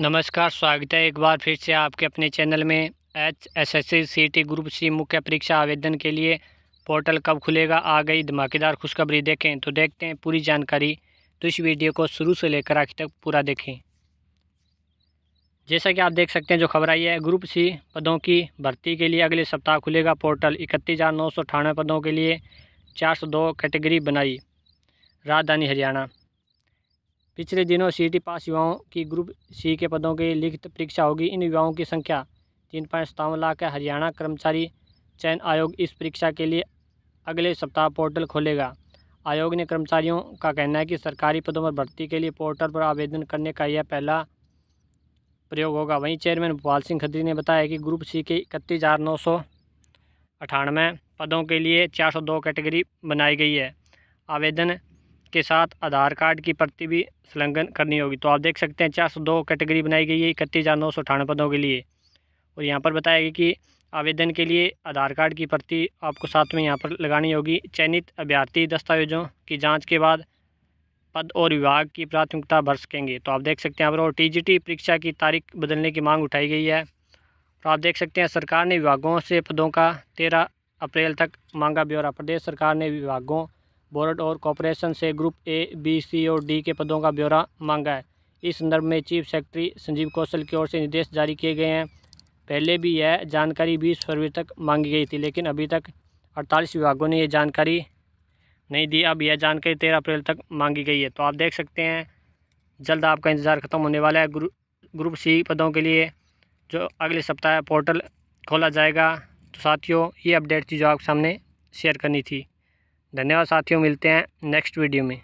नमस्कार स्वागत है एक बार फिर से आपके अपने चैनल में H S S C C T group C मुख्य परीक्षा आवेदन के लिए पोर्टल कब खुलेगा आ गई धमाकेदार खुशखबरी देखें तो देखते हैं पूरी जानकारी तो इस वीडियो को शुरू से लेकर आखिर तक पूरा देखें जैसा कि आप देख सकते हैं जो खबर आई है ग्रुप सी पदों की भर्ती के लिए अगले सप्ताह खुलेगा पोर्टल इकतीस हज़ार नौ सौ अठानवे पदों के लिए चार सौ दो कैटेगरी बनाई राजधानी हरियाणा पिछले दिनों सीटी पास युवाओं की ग्रुप सी के पदों की लिखित परीक्षा होगी इन युवाओं की संख्या तीन पॉइंट सत्तावन लाख है हरियाणा कर्मचारी चयन आयोग इस परीक्षा के लिए अगले सप्ताह पोर्टल खोलेगा आयोग ने कर्मचारियों का कहना है कि सरकारी पदों पर भर्ती के लिए पोर्टल पर आवेदन करने का यह पहला प्रयोग होगा वहीं चेयरमैन भोपाल सिंह खत्री ने बताया कि ग्रुप सी के इकतीस हज़ार नौ सौ अठानवे पदों के लिए चार सौ दो कैटेगरी बनाई गई है आवेदन के साथ आधार कार्ड की प्रति भी संलग्न करनी होगी तो आप देख सकते हैं चार सौ दो कैटेगरी बनाई गई है इकतीस हज़ार नौ सौ अठानवे पदों के लिए और यहाँ पर बताया गया कि आवेदन के लिए आधार कार्ड की प्रति आपको साथ में यहाँ पर लगानी होगी चयनित अभ्यर्थी दस्तावेजों की जाँच के बाद पद और विभाग की प्राथमिकता भर सकेंगे तो आप देख सकते हैं यहाँ पर और टी परीक्षा की तारीख बदलने की मांग उठाई गई है तो आप देख सकते हैं सरकार ने विभागों से पदों का तेरह अप्रैल तक मांगा ब्यौरा प्रदेश सरकार ने विभागों बोर्ड और कॉरपोरेशन से ग्रुप ए बी सी और डी के पदों का ब्यौरा मांगा है इस संदर्भ में चीफ सेक्रेटरी संजीव कौशल की ओर से निर्देश जारी किए गए हैं पहले भी यह जानकारी बीस फरवरी तक मांगी गई थी लेकिन अभी तक अड़तालीस विभागों ने यह जानकारी नहीं दी अब यह जानकारी तेरह अप्रैल तक मांगी गई है तो आप देख सकते हैं जल्द आपका इंतज़ार ख़त्म होने वाला है ग्रुप ग्रुप सी पदों के लिए जो अगले सप्ताह पोर्टल खोला जाएगा तो साथियों ये अपडेट थी जो आपके सामने शेयर करनी थी धन्यवाद साथियों मिलते हैं नेक्स्ट वीडियो में